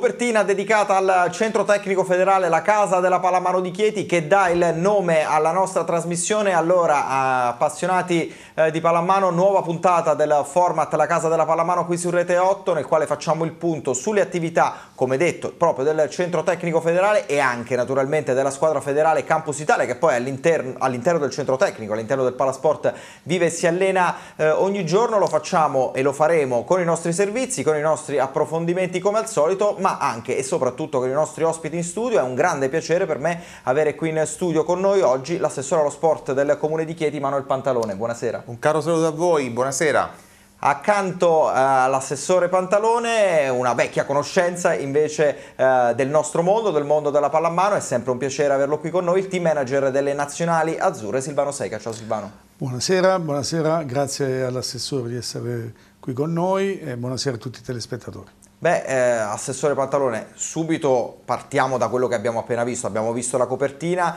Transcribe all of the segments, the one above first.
Copertina dedicata al Centro Tecnico Federale La Casa della Palamano di Chieti che dà il nome alla nostra trasmissione. Allora, appassionati eh, di Palamano, nuova puntata del format La Casa della Palamano qui su Rete 8 nel quale facciamo il punto sulle attività, come detto, proprio del Centro Tecnico Federale e anche naturalmente della squadra federale Campus Italia che poi all'interno all del Centro Tecnico, all'interno del Palasport vive e si allena eh, ogni giorno. Lo facciamo e lo faremo con i nostri servizi, con i nostri approfondimenti come al solito, ma ma anche e soprattutto con i nostri ospiti in studio. È un grande piacere per me avere qui in studio con noi oggi l'assessore allo sport del Comune di Chieti, Manuel Pantalone. Buonasera. Un caro saluto a voi, buonasera. Accanto eh, all'assessore Pantalone, una vecchia conoscenza invece eh, del nostro mondo, del mondo della pallamano, è sempre un piacere averlo qui con noi, il team manager delle nazionali azzurre Silvano Seca. Ciao Silvano. Buonasera, buonasera grazie all'assessore di essere qui con noi e buonasera a tutti i telespettatori. Beh, eh, Assessore Pantalone, subito partiamo da quello che abbiamo appena visto. Abbiamo visto la copertina,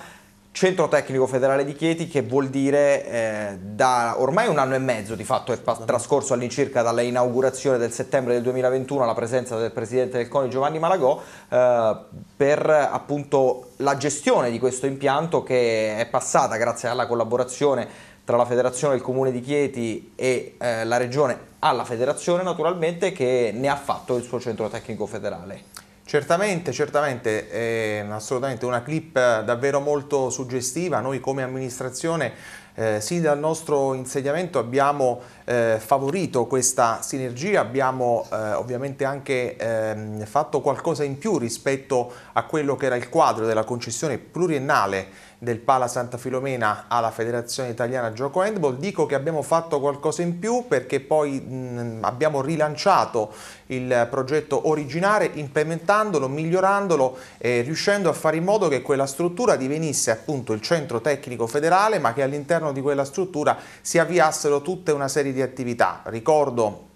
Centro Tecnico Federale di Chieti, che vuol dire eh, da ormai un anno e mezzo di fatto è trascorso all'incirca dalla inaugurazione del settembre del 2021 alla presenza del Presidente del CONI Giovanni Malagò eh, per appunto la gestione di questo impianto che è passata grazie alla collaborazione tra la Federazione il Comune di Chieti e eh, la Regione alla federazione naturalmente che ne ha fatto il suo centro tecnico federale. Certamente, certamente, è assolutamente una clip davvero molto suggestiva, noi come amministrazione eh, sin dal nostro insediamento abbiamo eh, favorito questa sinergia, abbiamo eh, ovviamente anche ehm, fatto qualcosa in più rispetto a quello che era il quadro della concessione pluriennale del Pala Santa Filomena alla Federazione Italiana Gioco Handball. Dico che abbiamo fatto qualcosa in più perché poi mh, mm, abbiamo rilanciato il progetto originale implementandolo, migliorandolo e eh, riuscendo a fare in modo che quella struttura divenisse appunto il centro tecnico federale ma che all'interno di quella struttura si avviassero tutta una serie di attività. Ricordo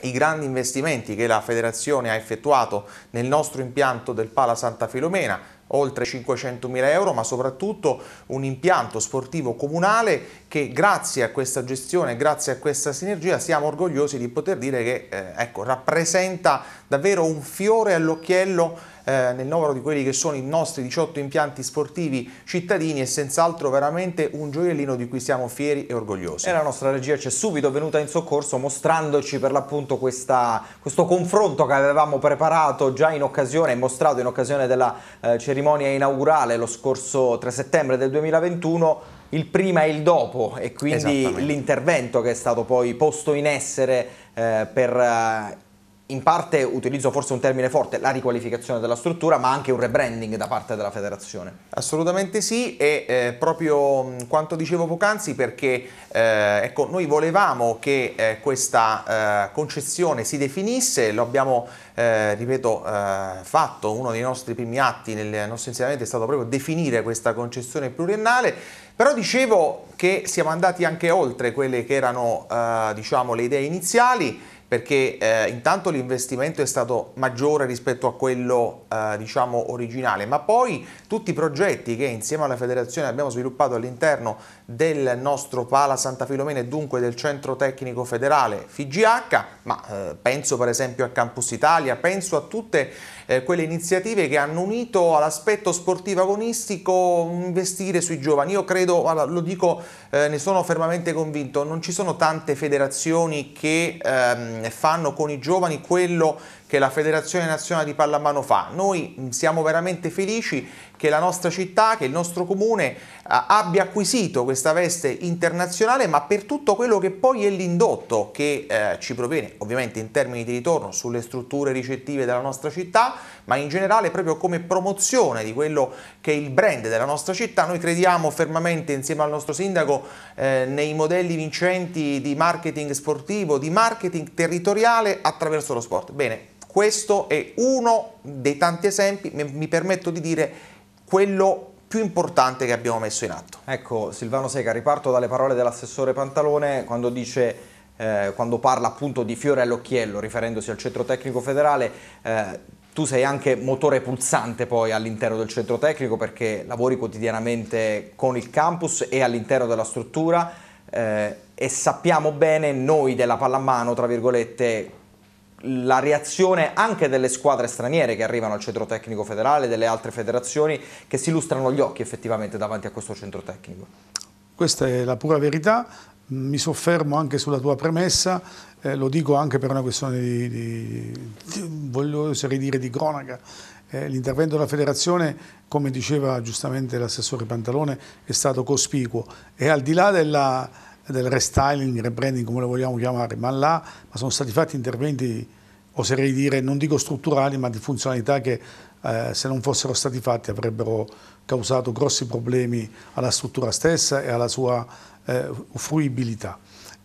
i grandi investimenti che la federazione ha effettuato nel nostro impianto del Pala Santa Filomena, oltre 500.000 euro, ma soprattutto un impianto sportivo comunale che grazie a questa gestione, grazie a questa sinergia, siamo orgogliosi di poter dire che eh, ecco, rappresenta davvero un fiore all'occhiello eh, nel numero di quelli che sono i nostri 18 impianti sportivi cittadini è senz'altro veramente un gioiellino di cui siamo fieri e orgogliosi. E la nostra regia ci è subito venuta in soccorso mostrandoci per l'appunto questo confronto che avevamo preparato già in occasione e mostrato in occasione della eh, cerimonia inaugurale lo scorso 3 settembre del 2021 il prima e il dopo e quindi l'intervento che è stato poi posto in essere eh, per eh, in parte utilizzo forse un termine forte, la riqualificazione della struttura, ma anche un rebranding da parte della federazione. Assolutamente sì, e eh, proprio quanto dicevo poc'anzi, perché eh, ecco, noi volevamo che eh, questa eh, concessione si definisse, lo abbiamo, eh, ripeto, eh, fatto, uno dei nostri primi atti nel nostro insegnamento è stato proprio definire questa concessione pluriennale, però dicevo che siamo andati anche oltre quelle che erano diciamo, le idee iniziali, perché eh, intanto l'investimento è stato maggiore rispetto a quello eh, diciamo originale, ma poi tutti i progetti che insieme alla federazione abbiamo sviluppato all'interno del nostro Pala Santa Filomena e dunque del Centro Tecnico Federale FIGH, ma eh, penso per esempio a Campus Italia, penso a tutte eh, quelle iniziative che hanno unito all'aspetto sportivo agonistico investire sui giovani. Io credo, lo dico, eh, ne sono fermamente convinto, non ci sono tante federazioni che ehm, fanno con i giovani quello che la Federazione Nazionale di Pallamano fa. Noi mm, siamo veramente felici che la nostra città, che il nostro comune eh, abbia acquisito questa veste internazionale, ma per tutto quello che poi è l'indotto che eh, ci proviene, ovviamente in termini di ritorno sulle strutture ricettive della nostra città, ma in generale proprio come promozione di quello che è il brand della nostra città. Noi crediamo fermamente insieme al nostro sindaco eh, nei modelli vincenti di marketing sportivo, di marketing territoriale attraverso lo sport. Bene, questo è uno dei tanti esempi, mi permetto di dire, quello più importante che abbiamo messo in atto. Ecco Silvano Sega, riparto dalle parole dell'assessore Pantalone quando dice eh, quando parla appunto di fiore all'occhiello, riferendosi al centro tecnico federale, eh, tu sei anche motore pulsante poi all'interno del centro tecnico perché lavori quotidianamente con il campus e all'interno della struttura eh, e sappiamo bene noi della pallamano, tra virgolette, la reazione anche delle squadre straniere che arrivano al centro tecnico federale, delle altre federazioni che si illustrano gli occhi effettivamente davanti a questo centro tecnico. Questa è la pura verità, mi soffermo anche sulla tua premessa, eh, lo dico anche per una questione di, di, di voglio dire di cronaca, eh, l'intervento della federazione, come diceva giustamente l'assessore Pantalone, è stato cospicuo e al di là della del restyling, rebranding, come lo vogliamo chiamare, ma là ma sono stati fatti interventi, oserei dire, non dico strutturali, ma di funzionalità che eh, se non fossero stati fatti avrebbero causato grossi problemi alla struttura stessa e alla sua eh, fruibilità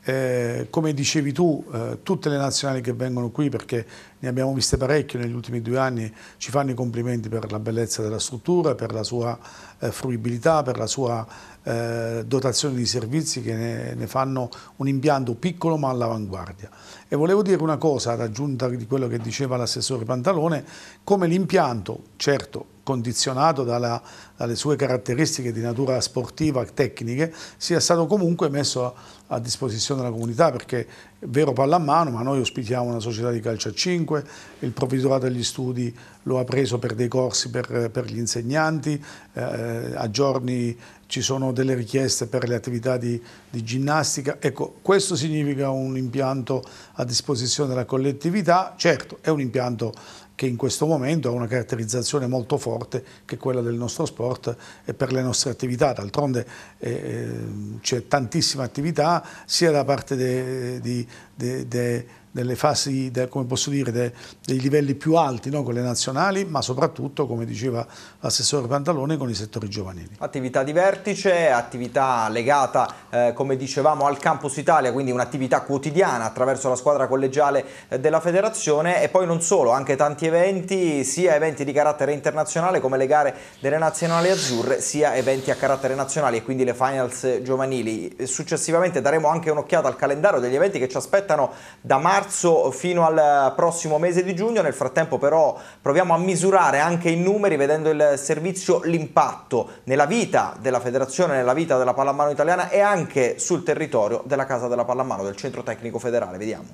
eh, come dicevi tu, eh, tutte le nazionali che vengono qui, perché ne abbiamo viste parecchio negli ultimi due anni, ci fanno i complimenti per la bellezza della struttura, per la sua eh, fruibilità, per la sua eh, dotazione di servizi che ne, ne, fanno un impianto piccolo ma all'avanguardia. E volevo dire una cosa ad aggiunta di quello che diceva l'assessore Pantalone, come l'impianto, certo condizionato dalla, dalle sue caratteristiche di natura sportiva, tecniche, sia stato comunque messo a a disposizione della comunità perché è vero pallamano ma noi ospitiamo una società di calcio a 5, il provveditorato degli studi lo ha preso per dei corsi per, per gli insegnanti, eh, a giorni ci sono delle richieste per le attività di, di, ginnastica, ecco questo significa un impianto a disposizione della collettività, certo è un impianto che in questo momento ha una caratterizzazione molto forte che è quella del nostro sport e per le nostre attività. D'altronde eh, eh c'è tantissima attività sia da parte de, de, de, delle fasi, de, come posso dire, de, dei livelli più alti no? con le nazionali, ma soprattutto, come diceva l'assessore Pantalone, con i settori giovanili. Attività di vertice, attività legata, eh, come dicevamo, al Campus Italia, quindi un'attività quotidiana attraverso la squadra collegiale eh, della federazione e poi non solo, anche tanti eventi, sia eventi di carattere internazionale come le gare delle nazionali azzurre, sia eventi a carattere nazionale e quindi le finals giovanili. Successivamente daremo anche un'occhiata al calendario degli eventi che ci aspettano da maggio marzo fino al prossimo mese di giugno, nel frattempo però proviamo a misurare anche i numeri vedendo il servizio l'impatto nella vita della federazione, nella vita della pallamano italiana e anche sul territorio della Casa della Pallamano, del Centro Tecnico Federale. Vediamo.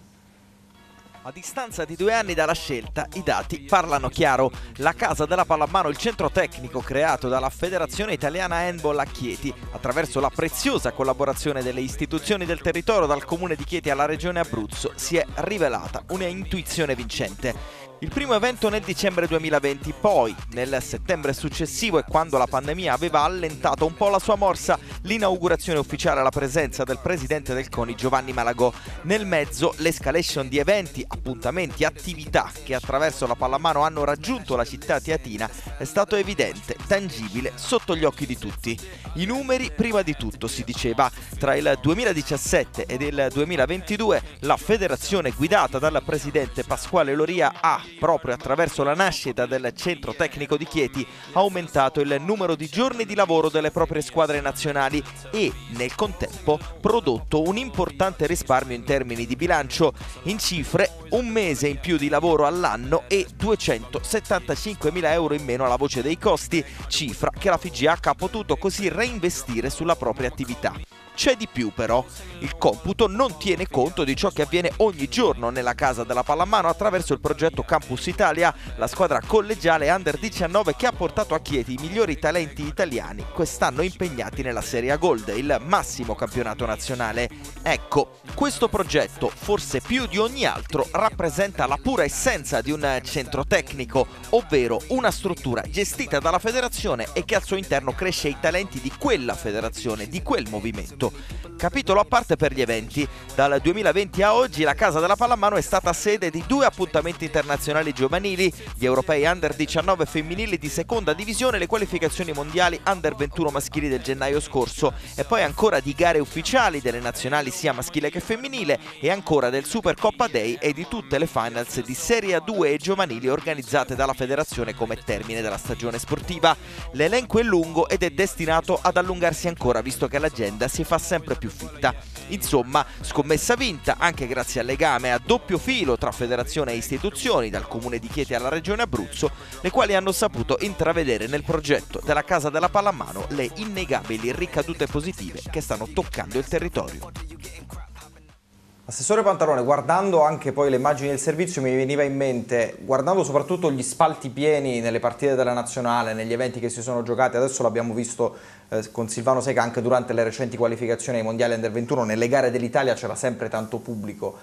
A distanza di due anni dalla scelta, i dati parlano chiaro. La casa della pallamano, il centro tecnico creato dalla Federazione Italiana Handball a Chieti, attraverso la preziosa collaborazione delle istituzioni del territorio dal comune di Chieti alla regione Abruzzo, si è rivelata una intuizione vincente. Il primo evento nel dicembre 2020, poi nel settembre successivo e quando la pandemia aveva allentato un po' la sua morsa, l'inaugurazione ufficiale alla presenza del presidente del CONI Giovanni Malagò. Nel mezzo l'escalation di eventi, appuntamenti, attività che attraverso la pallamano hanno raggiunto la città teatina è stato evidente, tangibile, sotto gli occhi di tutti. I numeri prima di tutto, si diceva, tra il 2017 ed il 2022 la federazione guidata dal presidente Pasquale Loria ha proprio attraverso la nascita del centro tecnico di Chieti, ha aumentato il numero di giorni di lavoro delle proprie squadre nazionali e nel contempo prodotto un importante risparmio in termini di bilancio, in cifre un mese in più di lavoro all'anno e 275 mila euro in meno alla voce dei costi, cifra che la FIGA ha potuto così reinvestire sulla propria attività. C'è di più però, il computo non tiene conto di ciò che avviene ogni giorno nella casa della pallamano attraverso il progetto Campus Italia, la squadra collegiale under 19 che ha portato a Chieti i migliori talenti italiani quest'anno impegnati nella Serie Gold, il massimo campionato nazionale. Ecco, questo progetto, forse più di ogni altro, rappresenta la pura essenza di un centro tecnico, ovvero una struttura gestita dalla federazione e che al suo interno cresce i talenti di quella federazione, di quel movimento tutto. Ecco, capitolo a parte per gli eventi, dal 2020 a oggi la Casa della Pallamano è stata sede di due appuntamenti internazionali giovanili, gli europei under 19 femminili di seconda divisione le qualificazioni mondiali under 21 maschili del gennaio scorso e poi ancora di gare ufficiali delle nazionali sia maschile che femminile e ancora del Supercoppa Day e di tutte le finals di Serie A2 e giovanili organizzate dalla federazione come termine della stagione sportiva. L'elenco è lungo ed è destinato ad allungarsi ancora visto che l'agenda si è fatta fa sempre più fitta. Insomma, scommessa vinta anche grazie al legame a doppio filo tra federazione e istituzioni, dal comune di Chieti alla regione Abruzzo, le quali hanno saputo intravedere nel progetto della Casa della Pallamano le innegabili ricadute positive che stanno toccando il territorio. Assessore Pantalone, guardando anche poi le immagini del servizio mi veniva in mente, guardando soprattutto gli spalti pieni nelle partite della Nazionale, negli eventi che si sono giocati, adesso l'abbiamo visto eh, con Silvano Seca anche durante le recenti qualificazioni ai Mondiali Under 21, nelle gare dell'Italia c'era sempre tanto pubblico.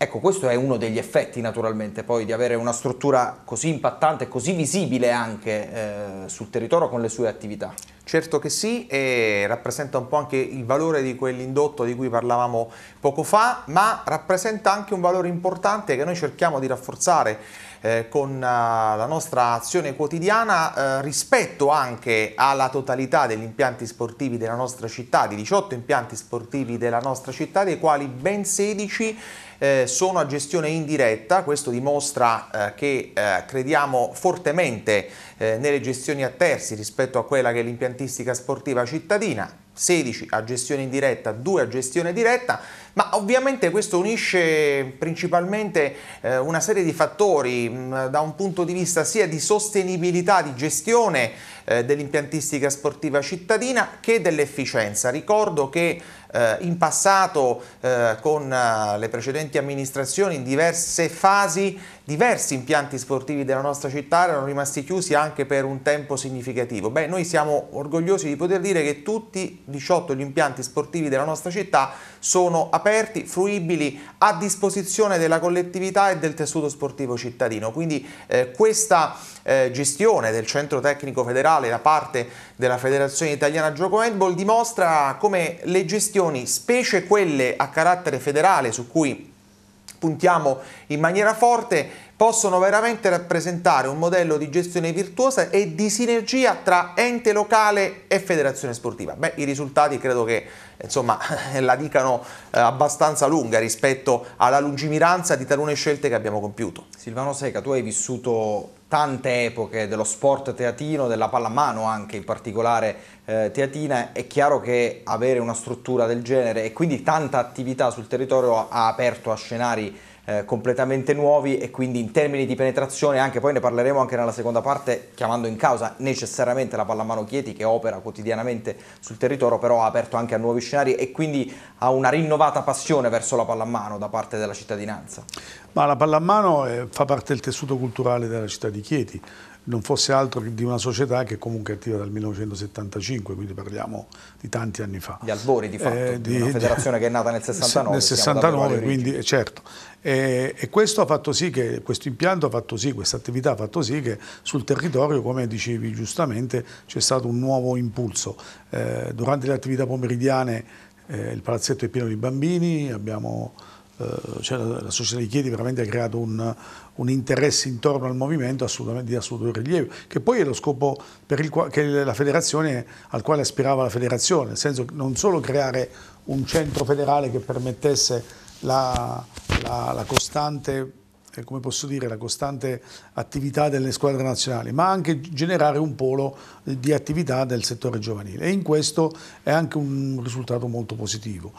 Ecco, questo è uno degli effetti naturalmente poi di avere una struttura così impattante, così visibile anche eh, sul territorio con le sue attività. Certo che sì, e rappresenta un po' anche il valore di quell'indotto di cui parlavamo poco fa, ma rappresenta anche un valore importante che noi cerchiamo di rafforzare eh, con uh, la nostra azione quotidiana eh, rispetto anche alla totalità degli impianti sportivi della nostra città, di 18 impianti sportivi della nostra città, dei quali ben 16 eh, sono a gestione indiretta, questo dimostra eh, che eh, crediamo fortemente nelle gestioni a terzi rispetto a quella che è l'impiantistica sportiva cittadina, 16 a gestione indiretta, 2 a gestione diretta, ma ovviamente questo unisce principalmente eh, una serie di fattori mh, mm, da un punto di vista sia di sostenibilità di gestione eh, dell'impiantistica sportiva cittadina che dell'efficienza. Ricordo che eh, in passato eh, con eh, le precedenti amministrazioni in diverse fasi diversi impianti sportivi della nostra città erano rimasti chiusi anche per un tempo significativo. Beh, noi siamo orgogliosi di poter dire che tutti 18 gli impianti sportivi della nostra città sono a aperti, fruibili, a disposizione della collettività e del tessuto sportivo cittadino. Quindi eh, questa eh, gestione del Centro Tecnico Federale da parte della Federazione Italiana Gioco Handball dimostra come le gestioni, specie quelle a carattere federale su cui puntiamo in maniera forte, possono veramente rappresentare un modello di gestione virtuosa e di sinergia tra ente locale e federazione sportiva. Beh, i risultati credo che insomma, la dicano eh, abbastanza lunga rispetto alla lungimiranza di talune scelte che abbiamo compiuto. Silvano Seca, tu hai vissuto tante epoche dello sport teatino, della pallamano anche in particolare eh, teatina, è chiaro che avere una struttura del genere e quindi tanta attività sul territorio ha aperto a scenari eh, completamente nuovi e quindi in termini di penetrazione anche poi ne parleremo anche nella seconda parte chiamando in causa necessariamente la pallamano Chieti che opera quotidianamente sul territorio però ha aperto anche a nuovi scenari e quindi ha una rinnovata passione verso la pallamano da parte della cittadinanza. Ma la pallamano eh, fa parte del tessuto culturale della città di Chieti non fosse altro che di una società che comunque è attiva dal 1975, quindi parliamo di tanti anni fa. Gli albori di eh, fatto, eh, di, di, una federazione di, che è nata nel 69. Nel 69, quindi certo. E, e questo ha fatto sì che, questo impianto ha fatto sì, questa attività ha fatto sì che sul territorio, come dicevi giustamente, c'è stato un nuovo impulso. Eh, durante le attività pomeridiane eh, il palazzetto è pieno di bambini, abbiamo eh, cioè la, società di Chieti veramente ha creato un, un interesse intorno al movimento di assoluto rilievo, che poi è lo scopo al quale aspirava la federazione, nel senso non solo creare un centro federale che permettesse la, la, la costante eh, come posso dire, la costante attività delle squadre nazionali, ma anche generare un polo di attività del settore giovanile e in questo è anche un risultato molto positivo.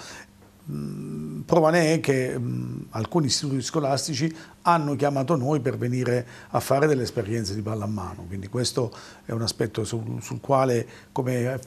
Mm, prova ne è che mh, mm, alcuni istituti scolastici hanno chiamato noi per venire a fare delle esperienze di palla a mano, quindi questo è un aspetto sul, sul quale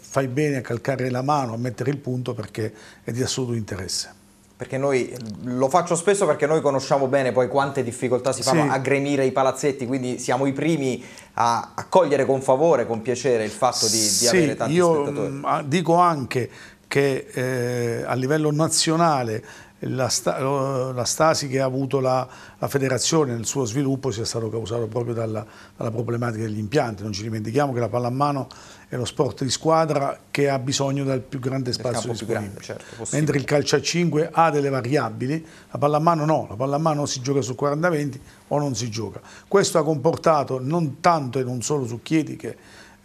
fai bene a calcare la mano, a mettere il punto perché è di assoluto interesse perché noi lo faccio spesso perché noi conosciamo bene poi quante difficoltà si fanno sì. a gremire i palazzetti, quindi siamo i primi a accogliere con favore, con piacere il fatto di, di sì, avere tanti io, spettatori. Mm, dico anche che eh, a livello nazionale la, sta, eh, la, stasi che ha avuto la, la, federazione nel suo sviluppo sia stato causato proprio dalla, dalla problematica degli impianti. Non ci dimentichiamo che la pallamano è lo sport di squadra che ha bisogno del più grande spazio disponibile. Grande, certo, Mentre il calcio a 5 ha delle variabili, la pallamano no, la pallamano si gioca su 40-20 o non si gioca. Questo ha comportato non tanto e non solo su Chieti che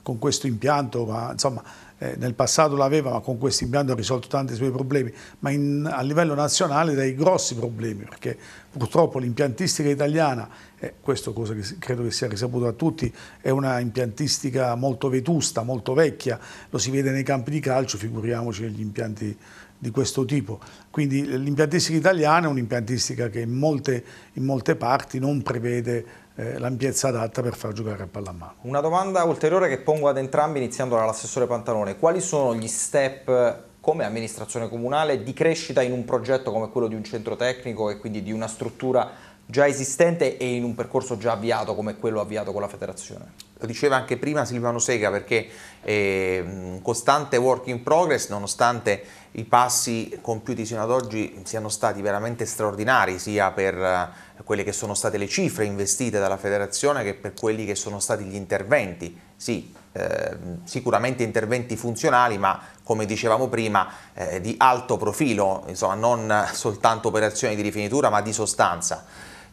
con questo impianto, ma insomma eh, nel passato l'aveva ma con questo impianto ha risolto tanti suoi problemi, ma in, a livello nazionale dei grossi problemi perché purtroppo l'impiantistica italiana, eh, questo cosa che credo che sia risaputo da tutti, è una impiantistica molto vetusta, molto vecchia, lo si vede nei campi di calcio, figuriamoci negli impianti di questo tipo. Quindi l'impiantistica italiana è un'impiantistica che in molte, in molte parti non prevede eh, l'ampiezza adatta per far giocare a pallamano. Una domanda ulteriore che pongo ad entrambi iniziando dall'assessore Pantalone, quali sono gli step come amministrazione comunale di crescita in un progetto come quello di un centro tecnico e quindi di una struttura già esistente e in un percorso già avviato come quello avviato con la federazione? Lo diceva anche prima Silvano Sega perché è ehm, un costante work in progress nonostante i passi compiuti sino ad oggi siano stati veramente straordinari sia per eh, quelle che sono state le cifre investite dalla federazione che per quelli che sono stati gli interventi. Sì, eh, sicuramente interventi funzionali ma come dicevamo prima eh, di alto profilo, insomma non soltanto operazioni di rifinitura ma di sostanza.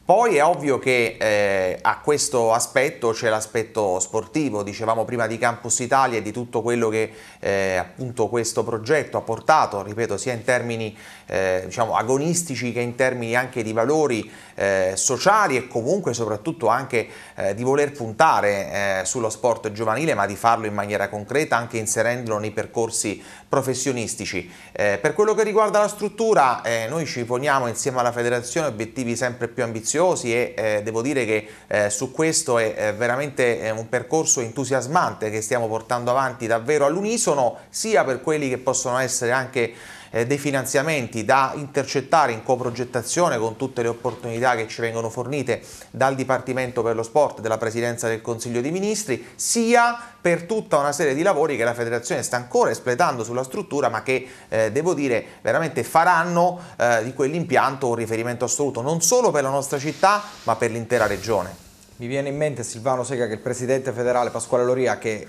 Poi è ovvio che eh, a questo aspetto c'è l'aspetto sportivo, dicevamo prima di Campus Italia e di tutto quello che eh, appunto questo progetto ha portato, ripeto, sia in termini eh, diciamo, agonistici che in termini anche di valori eh, sociali e comunque soprattutto anche eh, di voler puntare eh, sullo sport giovanile ma di farlo in maniera concreta anche inserendolo nei percorsi professionistici. Eh, per quello che riguarda la struttura eh, noi ci poniamo insieme alla federazione obiettivi sempre più ambiziosi e devo dire che su questo è veramente un percorso entusiasmante che stiamo portando avanti davvero all'unisono sia per quelli che possono essere anche eh, dei finanziamenti da intercettare in coprogettazione con tutte le opportunità che ci vengono fornite dal Dipartimento per lo Sport della Presidenza del Consiglio dei Ministri, sia per tutta una serie di lavori che la federazione sta ancora espletando sulla struttura ma che eh, devo dire veramente faranno eh, di quell'impianto un riferimento assoluto non solo per la nostra città ma per l'intera regione. Mi viene in mente Silvano Sega che il presidente federale Pasquale Loria che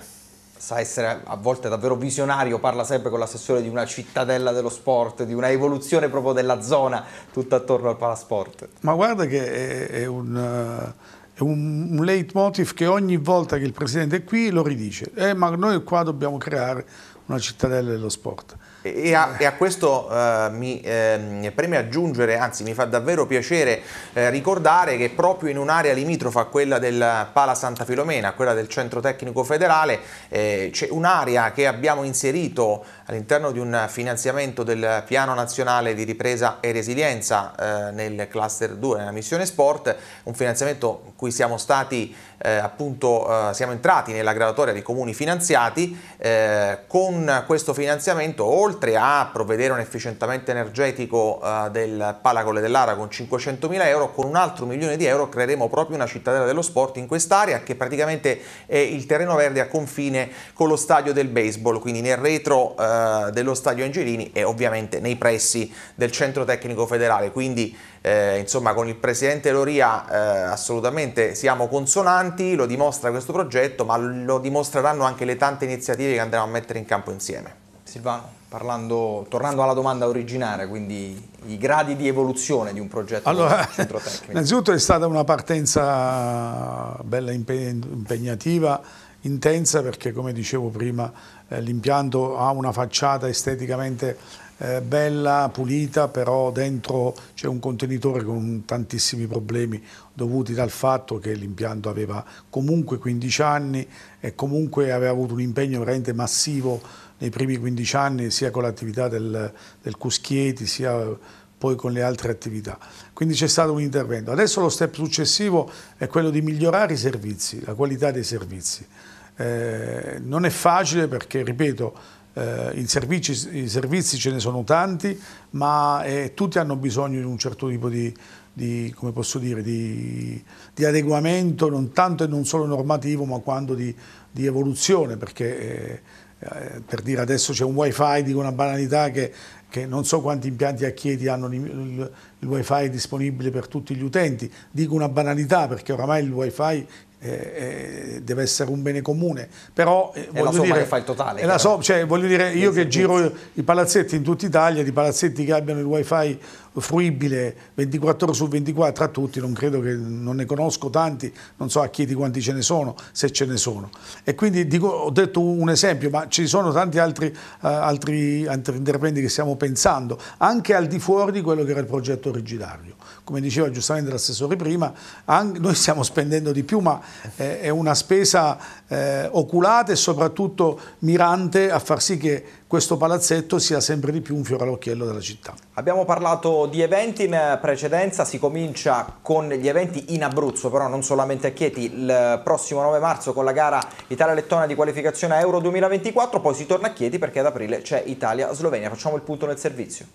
sa essere a volte davvero visionario, parla sempre con l'assessore di una cittadella dello sport, di una evoluzione proprio della zona tutta attorno al palasport. Ma guarda che è, è un eh, è un, un leitmotiv che ogni volta che il presidente è qui lo ridice. Eh, ma noi qua dobbiamo creare una cittadella dello sport. E a, e a questo eh, mi eh, preme aggiungere, anzi mi fa davvero piacere eh, ricordare che proprio in un'area limitrofa a quella del Pala Santa Filomena, quella del Centro Tecnico Federale, eh, c'è un'area che abbiamo inserito all'interno di un finanziamento del Piano Nazionale di Ripresa e Resilienza eh, nel Cluster 2, nella missione Sport, un finanziamento cui siamo stati eh, appunto eh, siamo entrati nella graduatoria dei comuni finanziati, eh, con questo finanziamento oltre a provvedere un efficientamento energetico del Palacolle dell'Ara con 500 mila euro, con un altro milione di euro creeremo proprio una cittadella dello sport in quest'area che praticamente è il terreno verde a confine con lo stadio del baseball, quindi nel retro dello stadio Angelini e ovviamente nei pressi del centro tecnico federale. Quindi eh, insomma con il presidente Loria eh, assolutamente siamo consonanti, lo dimostra questo progetto, ma lo dimostreranno anche le tante iniziative che andremo a mettere in campo insieme. Silvano, parlando, tornando alla domanda originaria, quindi i gradi di evoluzione di un progetto allora, centro tecnico. Innanzitutto è stata una partenza bella impegnativa, intensa perché come dicevo prima eh, l'impianto ha una facciata esteticamente eh, bella, pulita, però dentro c'è un contenitore con tantissimi problemi dovuti dal fatto che l'impianto aveva comunque 15 anni e comunque aveva avuto un impegno veramente massivo nei primi 15 anni sia con l'attività del, del Cuschieti sia poi con le altre attività. Quindi c'è stato un intervento. Adesso lo step successivo è quello di migliorare i servizi, la qualità dei servizi. Eh, non è facile perché, ripeto, eh, i, servizi, i, servizi, ce ne sono tanti, ma eh, tutti hanno bisogno di un certo tipo di, di, dire, di, di adeguamento, non tanto e non solo normativo, ma quanto di, evoluzione, perché eh, eh, per dire adesso c'è un wifi, dico una banalità che che non so quanti impianti a Chieti hanno il, wifi disponibile per tutti gli utenti, dico una banalità perché oramai il wifi eh, eh, deve essere un bene comune, però eh, è la somma dire, che fa il totale. È la so, cioè, voglio dire, io che giro i palazzetti in tutta Italia, di palazzetti che abbiano il wifi fruibile 24 ore su 24 a tutti, non credo che non ne conosco tanti, non so a chi di quanti ce ne sono, se ce ne sono. E quindi dico, ho detto un esempio, ma ci sono tanti altri, uh, altri, altri interventi che stiamo pensando, anche al di fuori di quello che era il progetto originario come diceva giustamente l'assessore prima, noi stiamo spendendo di più, ma eh, è una spesa eh, oculata e soprattutto mirante a far sì che questo palazzetto sia sempre di più un fiore all'occhiello della città. Abbiamo parlato di eventi in precedenza, si comincia con gli eventi in Abruzzo, però non solamente a Chieti, il prossimo 9 marzo con la gara Italia-Lettona di qualificazione Euro 2024, poi si torna a Chieti perché ad aprile c'è Italia-Slovenia. Facciamo il punto nel servizio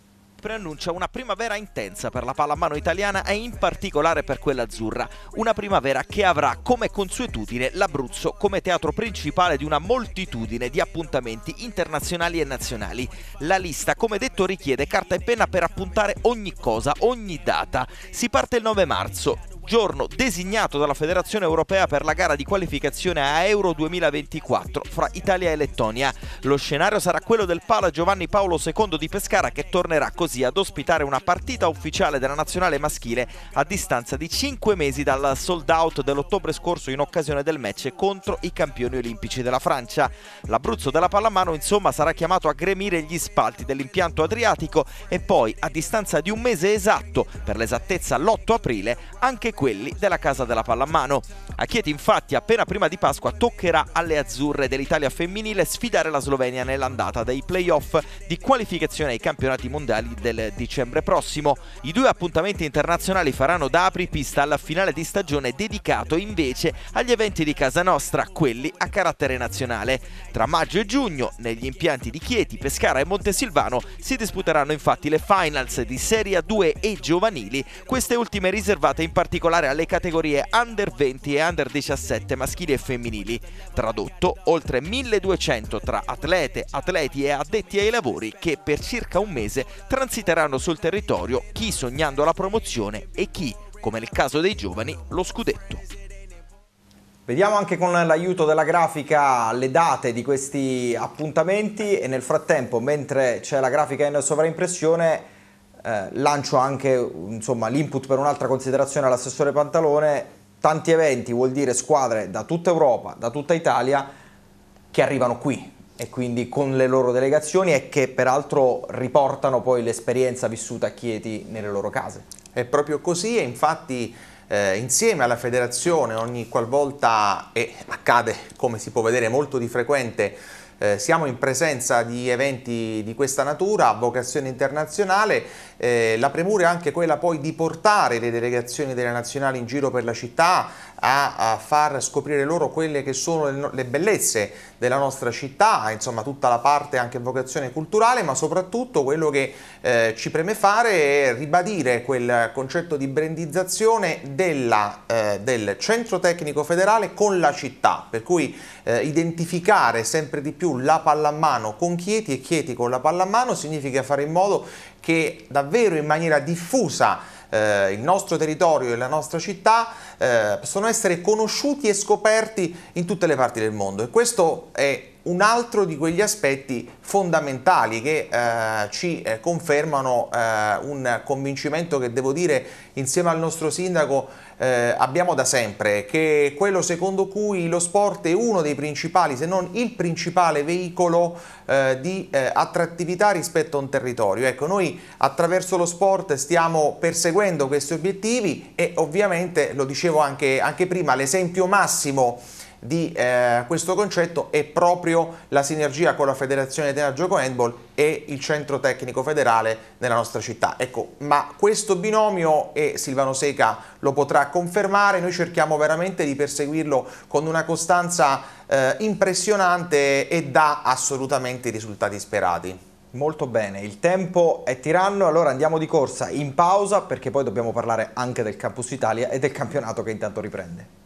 preannuncia una primavera intensa per la pallamano italiana e in particolare per quella azzurra, una primavera che avrà come consuetudine l'Abruzzo come teatro principale di una moltitudine di appuntamenti internazionali e nazionali. La lista, come detto, richiede carta e penna per appuntare ogni cosa, ogni data. Si parte il 9 marzo, giorno designato dalla Federazione Europea per la gara di qualificazione a Euro 2024 fra Italia e Lettonia. Lo scenario sarà quello del Pala Giovanni Paolo II di Pescara che tornerà così così ad ospitare una partita ufficiale della nazionale maschile a distanza di 5 mesi dal sold out dell'ottobre scorso in occasione del match contro i campioni olimpici della Francia. L'Abruzzo della pallamano insomma sarà chiamato a gremire gli spalti dell'impianto adriatico e poi a distanza di un mese esatto, per l'esattezza l'8 aprile, anche quelli della casa della pallamano. A Chieti infatti appena prima di Pasqua toccherà alle azzurre dell'Italia femminile sfidare la Slovenia nell'andata dei playoff di qualificazione ai campionati mondiali del dicembre prossimo. I due appuntamenti internazionali faranno da apripista alla finale di stagione dedicato invece agli eventi di casa nostra, quelli a carattere nazionale. Tra maggio e giugno, negli impianti di Chieti, Pescara e Montesilvano, si disputeranno infatti le finals di Serie 2 e giovanili, queste ultime riservate in particolare alle categorie Under 20 e Under 17 maschili e femminili. Tradotto, oltre 1200 tra atlete, atleti e addetti ai lavori che per circa un mese transitano transiteranno sul territorio chi sognando la promozione e chi, come nel caso dei giovani, lo scudetto. Vediamo anche con l'aiuto della grafica le date di questi appuntamenti e nel frattempo, mentre c'è la grafica in sovraimpressione, eh, lancio anche l'input per un'altra considerazione all'assessore Pantalone. Tanti eventi vuol dire squadre da tutta Europa, da tutta Italia, che arrivano qui, e quindi con le loro delegazioni e che peraltro riportano poi l'esperienza vissuta a Chieti nelle loro case. È proprio così e infatti eh, insieme alla federazione ogni qualvolta, e accade come si può vedere molto di frequente, eh, siamo in presenza di eventi di questa natura, vocazione internazionale, eh, la premura è anche quella poi di portare le delegazioni delle nazionali in giro per la città a, a far scoprire loro quelle che sono le, le, bellezze della nostra città, insomma tutta la parte anche vocazione culturale, ma soprattutto quello che eh, ci preme fare è ribadire quel concetto di brandizzazione della, eh, del centro tecnico federale con la città, per cui eh, identificare sempre di più la pallamano con Chieti e Chieti con la pallamano significa fare in modo che davvero in maniera diffusa eh, il nostro territorio e la nostra città eh, possono essere conosciuti e scoperti in tutte le parti del mondo e questo è un altro di quegli aspetti fondamentali che eh, ci eh, confermano eh, un convincimento che devo dire insieme al nostro sindaco eh, abbiamo da sempre, che è quello secondo cui lo sport è uno dei principali, se non il principale veicolo eh, di eh, attrattività rispetto a un territorio. Ecco, noi attraverso lo sport stiamo perseguendo questi obiettivi e ovviamente, lo dicevo anche, anche prima, l'esempio massimo di eh, questo concetto è proprio la sinergia con la Federazione Italiana Gioco Handball e il centro tecnico federale nella nostra città. Ecco, ma questo binomio, e Silvano Seca lo potrà confermare, noi cerchiamo veramente di perseguirlo con una costanza eh, impressionante e dà assolutamente i risultati sperati. Molto bene, il tempo è tiranno, allora andiamo di corsa in pausa perché poi dobbiamo parlare anche del Campus Italia e del campionato che intanto riprende.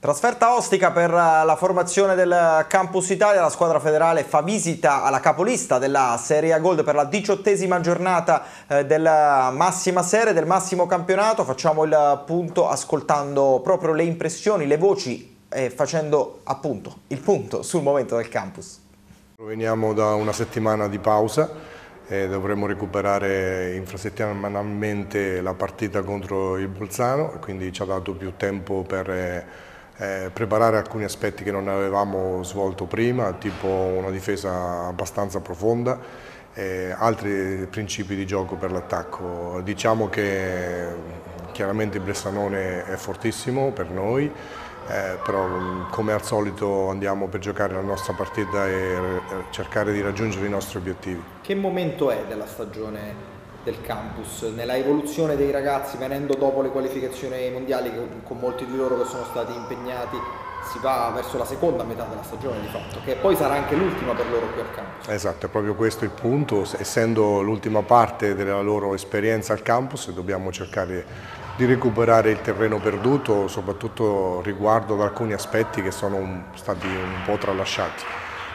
Trasferta ostica per eh, la formazione del Campus Italia, la squadra federale fa visita alla capolista della Serie A Gold per la diciottesima giornata eh, della massima serie, del massimo campionato. Facciamo il punto ascoltando proprio le impressioni, le voci e facendo appunto il punto sul momento del campus. Veniamo da una settimana di pausa, dovremo recuperare infrasettimanalmente la partita contro il Bolzano, quindi ci ha dato più tempo per eh, eh, preparare alcuni aspetti che non avevamo svolto prima, tipo una difesa abbastanza profonda, e eh, altri principi di gioco per l'attacco. Diciamo che chiaramente Bressanone è fortissimo per noi, eh, però mm, come al solito andiamo per giocare la nostra partita e eh, cercare di raggiungere i nostri obiettivi. Che momento è della stagione del campus, nella evoluzione dei ragazzi venendo dopo le qualificazioni mondiali con molti di loro che sono stati impegnati si va verso la seconda metà della stagione di fatto, che poi sarà anche l'ultima per loro qui al campus. Esatto, è proprio questo il punto, essendo l'ultima parte della loro esperienza al campus dobbiamo cercare di recuperare il terreno perduto, soprattutto riguardo ad alcuni aspetti che sono stati un po' tralasciati.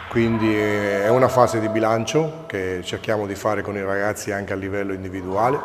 Quindi eh, è una fase di bilancio che cerchiamo di fare con i ragazzi anche a livello individuale.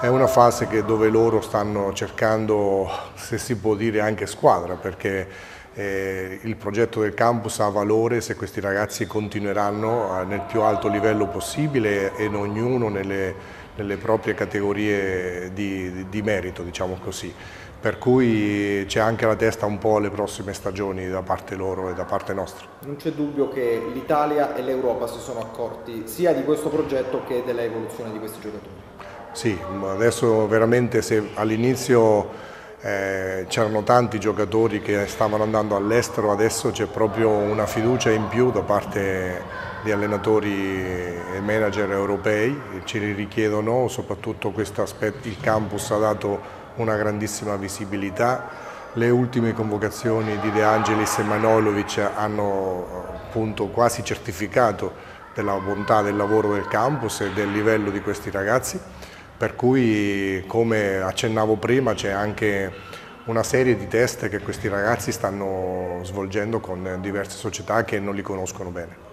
È una fase dove loro stanno cercando, se si può dire, anche squadra, perché eh, il progetto del campus ha valore se questi ragazzi continueranno eh, nel più alto livello possibile e ognuno nelle, nelle proprie categorie di, di merito, diciamo così per cui c'è anche la testa un po' alle prossime stagioni da parte loro e da parte nostra. Non c'è dubbio che l'Italia e l'Europa si sono accorti sia di questo progetto che della evoluzione di questi giocatori. Sì, adesso veramente se all'inizio eh, c'erano tanti giocatori che stavano andando all'estero, adesso c'è proprio una fiducia in più da parte di allenatori e manager europei, ce li richiedono, soprattutto questo aspetto, il campus ha dato una grandissima visibilità. Le ultime convocazioni di De Angelis e Manolovic hanno eh, appunto quasi certificato della bontà del lavoro del campus e del livello di questi ragazzi, per cui come accennavo prima c'è anche una serie di test che questi ragazzi stanno svolgendo con diverse società che non li conoscono bene.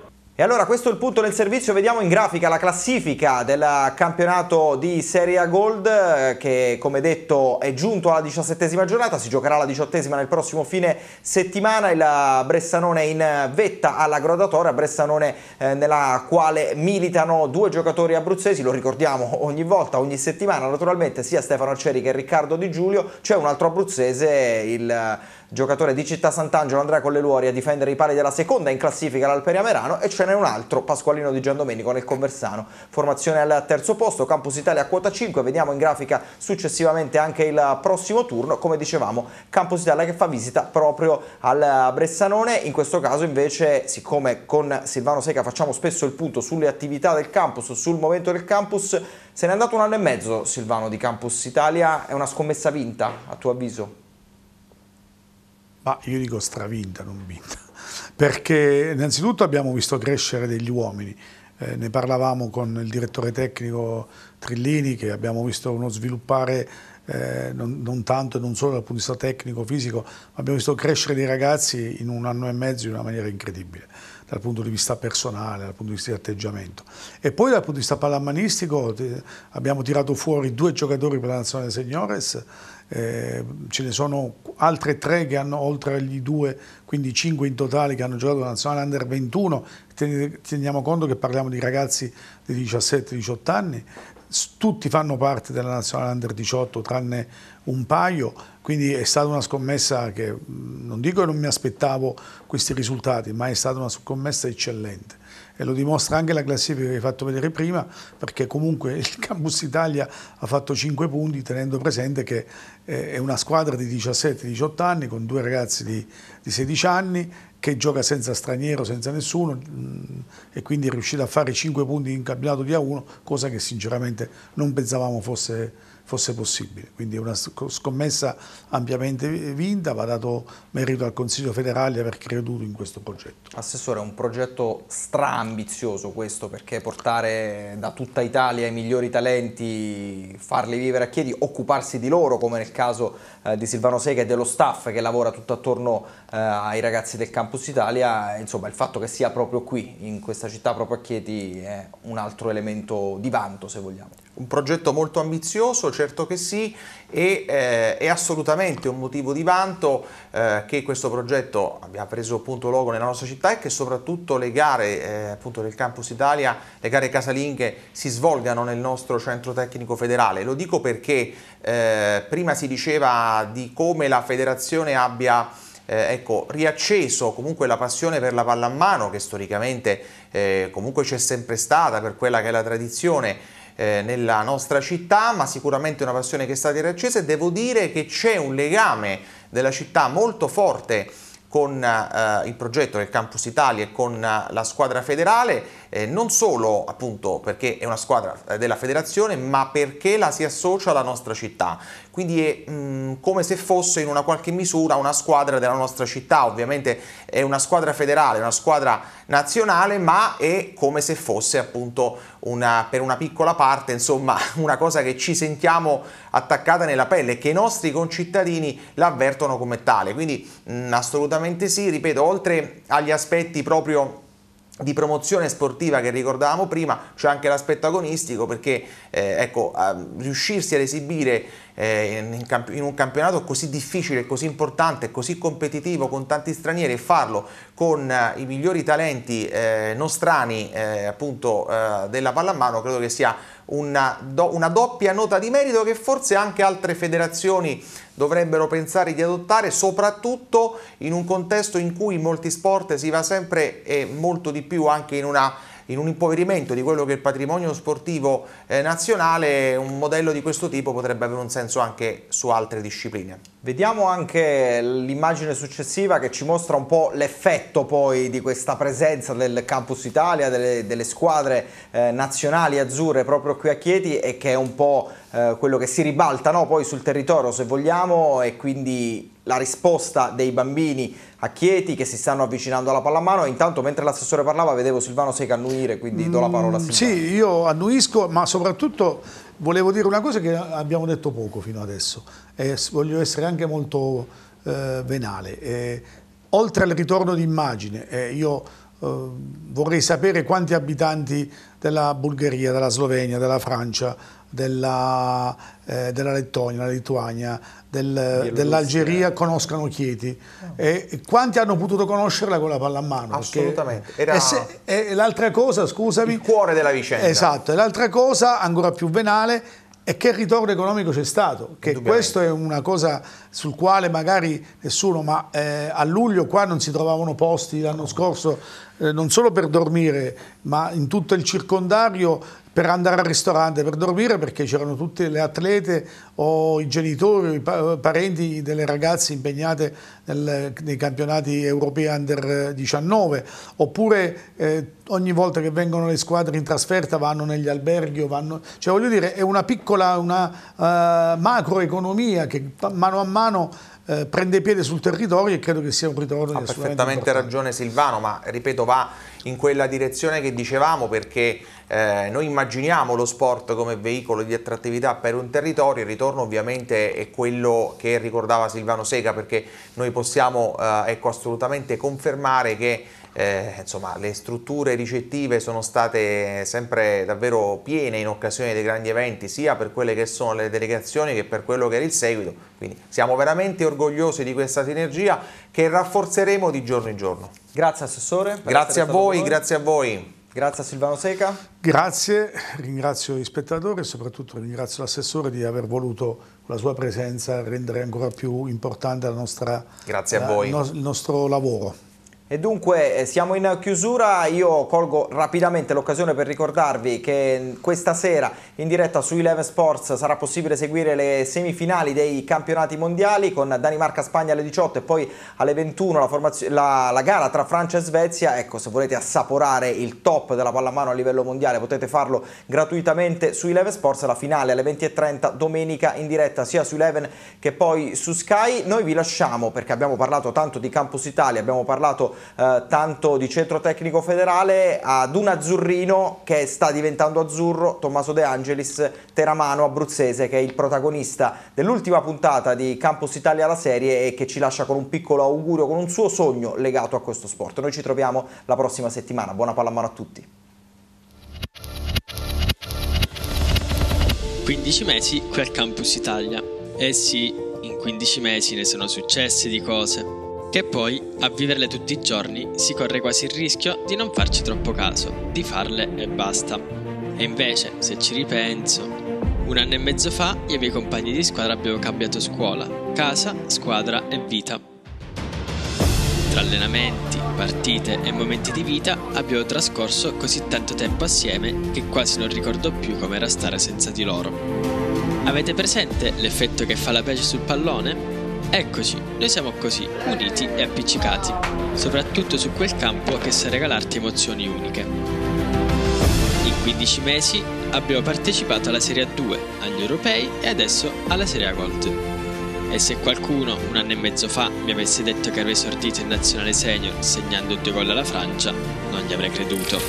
E allora questo è il punto del servizio, vediamo in grafica la classifica del campionato di Serie A Gold eh, che come detto è giunto alla diciassettesima giornata, si giocherà la diciottesima nel prossimo fine settimana, il Bressanone in vetta alla Gradatoria, Bressanone eh, nella quale militano due giocatori abruzzesi, lo ricordiamo ogni volta, ogni settimana naturalmente, sia Stefano Aceri che Riccardo Di Giulio, c'è un altro abruzzese, il giocatore di Città Sant'Angelo Andrea Colleluori a difendere i pali della seconda in classifica l'Alperia Merano e ce n'è un altro, Pasqualino di Giandomenico nel Conversano. Formazione al terzo posto, Campus Italia a quota 5, vediamo in grafica successivamente anche il prossimo turno, come dicevamo Campus Italia che fa visita proprio al Bressanone, in questo caso invece siccome con Silvano Seca facciamo spesso il punto sulle attività del campus, sul momento del campus, se n'è andato un anno e mezzo Silvano di Campus Italia, è una scommessa vinta a tuo avviso? Ma io dico stravinta, non vinta. Perché innanzitutto abbiamo visto crescere degli uomini. Eh, ne parlavamo con il direttore tecnico Trillini, che abbiamo visto uno sviluppare eh, non, non, tanto e non solo dal punto di vista tecnico, fisico, ma abbiamo visto crescere dei ragazzi in un anno e mezzo in una maniera incredibile dal punto di vista personale, dal punto di vista di atteggiamento. E poi dal punto di vista pallamanistico abbiamo tirato fuori due giocatori per la Nazionale Seniores, eh, ce ne sono altre tre che hanno, oltre agli due, quindi cinque in totale che hanno giocato la Nazionale Under 21, teniamo conto che parliamo di ragazzi di 17-18 anni, tutti fanno parte della Nazionale Under 18 tranne un paio, quindi è stata una scommessa che non dico che non mi aspettavo questi risultati, ma è stata una scommessa eccellente e lo dimostra anche la classifica che hai fatto vedere prima, perché comunque il Campus Italia ha fatto 5 punti tenendo presente che eh, è una squadra di 17-18 anni con due ragazzi di, di 16 anni che gioca senza straniero, senza nessuno e quindi è riuscita a fare 5 punti in campionato di A1, cosa che sinceramente non pensavamo fosse fosse possibile. Quindi è una scommessa ampiamente vinta, va dato merito al Consiglio federale di aver creduto in questo progetto. Assessore, è un progetto straambizioso questo, perché portare da tutta Italia i migliori talenti, farli vivere a Chieti, occuparsi di loro, come nel caso eh, di Silvano Sega e dello staff che lavora tutto attorno eh, ai ragazzi del Campus Italia, insomma il fatto che sia proprio qui, in questa città, proprio a Chieti, è un altro elemento di vanto, se vogliamo. Un progetto molto ambizioso, certo che sì, e eh, è assolutamente un motivo di vanto eh, che questo progetto abbia preso appunto luogo nella nostra città e che soprattutto le gare eh, appunto del Campus Italia, le gare casalinghe si svolgano nel nostro centro tecnico federale. Lo dico perché eh, prima si diceva di come la federazione abbia eh, ecco, riacceso comunque la passione per la pallamano che storicamente eh, comunque c'è sempre stata per quella che è la tradizione eh, nella nostra città, ma sicuramente una passione che è stata riaccesa e devo dire che c'è un legame della città molto forte con eh, il progetto del Campus Italia e con eh, la squadra federale eh, non solo appunto perché è una squadra eh, della federazione, ma perché la si associa alla nostra città. Quindi è mh, mm, come se fosse in una qualche misura una squadra della nostra città, ovviamente è una squadra federale, una squadra nazionale, ma è come se fosse appunto una, per una piccola parte, insomma, una cosa che ci sentiamo attaccata nella pelle, che i nostri concittadini l'avvertono come tale. Quindi mh, mm, assolutamente sì, ripeto, oltre agli aspetti proprio di promozione sportiva che ricordavamo prima c'è cioè anche l'aspetto agonistico perché eh, ecco, riuscirsi ad esibire eh, in, camp- in, un campionato così difficile, così importante, così competitivo con tanti stranieri e farlo con eh, i migliori talenti eh, non strani eh, appunto eh, della pallamano credo che sia una, do, una doppia nota di merito che forse anche altre federazioni dovrebbero pensare di adottare, soprattutto in un contesto in cui in molti sport si va sempre e molto di più anche in una in un impoverimento di quello che è il patrimonio sportivo eh, nazionale, un modello di questo tipo potrebbe avere un senso anche su altre discipline. Vediamo anche l'immagine successiva che ci mostra un po' l'effetto poi di questa presenza del Campus Italia, delle, delle squadre eh, nazionali azzurre proprio qui a Chieti e che è un po' eh, quello che si ribalta no? poi sul territorio se vogliamo e quindi la risposta dei bambini a Chieti che si stanno avvicinando alla pallamano. Intanto mentre l'assessore parlava vedevo Silvano Seca annuire, quindi do la mm, parola a Silvano. Sì, io annuisco, ma soprattutto volevo dire una cosa che abbiamo detto poco fino adesso. Eh, voglio essere anche molto eh, venale. Eh, oltre al ritorno d'immagine, eh, io eh, vorrei sapere quanti abitanti della Bulgaria, della Slovenia, della Francia della, eh, della Lettonia, della Lituania, del, dell'Algeria conoscano Chieti. Oh. E quanti hanno potuto conoscerla con la pallamano? Assolutamente. Era... E, e l'altra cosa, scusami... Il cuore della vicenda. Esatto, e l'altra cosa ancora più venale e che ritorno economico c'è stato, che questo è una cosa sul quale magari nessuno, ma eh, a luglio qua non si trovavano posti l'anno scorso, eh, non solo per dormire, ma in tutto il circondario per andare al ristorante, per dormire, perché c'erano tutte le atlete o i genitori o i parenti delle ragazze impegnate nel, nei campionati europei under 19, oppure eh, ogni volta che vengono le squadre in trasferta vanno negli alberghi, vanno... cioè voglio dire è una piccola, una uh, macroeconomia che mano a mano eh, prende piede sul territorio e credo che sia un ritorno. Ha perfettamente ragione Silvano, ma ripeto va in quella direzione che dicevamo perché eh, noi immaginiamo lo sport come veicolo di attrattività per un territorio, il ritorno ovviamente è quello che ricordava Silvano Sega perché noi possiamo eh, ecco, assolutamente confermare che eh, insomma, le strutture ricettive sono state sempre davvero piene in occasione dei grandi eventi, sia per quelle che sono le delegazioni che per quello che era il seguito. Quindi siamo veramente orgogliosi di questa sinergia che rafforzeremo di giorno in giorno. Grazie Assessore. Grazie a voi, voi, grazie a voi. Grazie a Silvano Seca. Grazie, ringrazio gli spettatori e soprattutto ringrazio l'assessore di aver voluto con la sua presenza rendere ancora più importante la nostra, la, il nostro lavoro. E dunque eh, siamo in chiusura, io colgo rapidamente l'occasione per ricordarvi che mm, questa sera in diretta su Eleven Sports sarà possibile seguire le semifinali dei campionati mondiali con Danimarca-Spagna alle 18 e poi alle 21 la, la, la, gara tra Francia e Svezia. Ecco, se volete assaporare il top della pallamano a livello mondiale potete farlo gratuitamente su Eleven Sports, la finale alle 20.30 domenica in diretta sia su Eleven che poi su Sky. Noi vi lasciamo perché abbiamo parlato tanto di Campus Italia, abbiamo parlato eh, tanto di centro tecnico federale ad un azzurrino che sta diventando azzurro, Tommaso De Angelis, teramano abruzzese, che è il protagonista dell'ultima puntata di Campus Italia la serie e che ci lascia con un piccolo augurio, con un suo sogno legato a questo sport. Noi ci troviamo la prossima settimana, buona pallamano a tutti. 15 mesi qui al Campus Italia. Eh sì, in 15 mesi ne sono successe di cose che poi a viverle tutti i giorni si corre quasi il rischio di non farci troppo caso, di farle e basta. E invece, se ci ripenso, un anno e mezzo fa io e i miei compagni di squadra abbiamo cambiato scuola, casa, squadra e vita. Tra allenamenti, partite e momenti di vita abbiamo trascorso così tanto tempo assieme che quasi non ricordo più com'era stare senza di loro. Avete presente l'effetto che fa la pece sul pallone? Eccoci, noi siamo così, uniti e appiccicati, soprattutto su quel campo che sa regalarti emozioni uniche. In 15 mesi abbiamo partecipato alla Serie A2, agli europei e adesso alla Serie A Gold. E se qualcuno un anno e mezzo fa mi avesse detto che avrei esordito in nazionale senior segnando due gol alla Francia, non gli avrei creduto.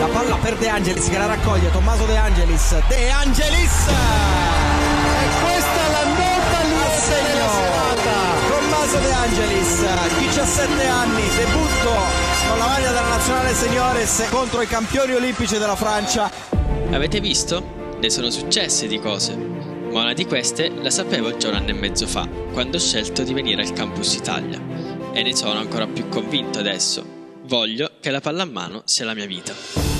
La palla per De Angelis che la raccoglie Tommaso De Angelis. De Angelis! E questo segno serata Tommaso De Angelis 17 anni debutto con la maglia della nazionale seniores contro i campioni olimpici della Francia avete visto? ne sono successe di cose ma una di queste la sapevo già un anno e mezzo fa quando ho scelto di venire al Campus Italia e ne sono ancora più convinto adesso voglio che la pallamano sia la mia vita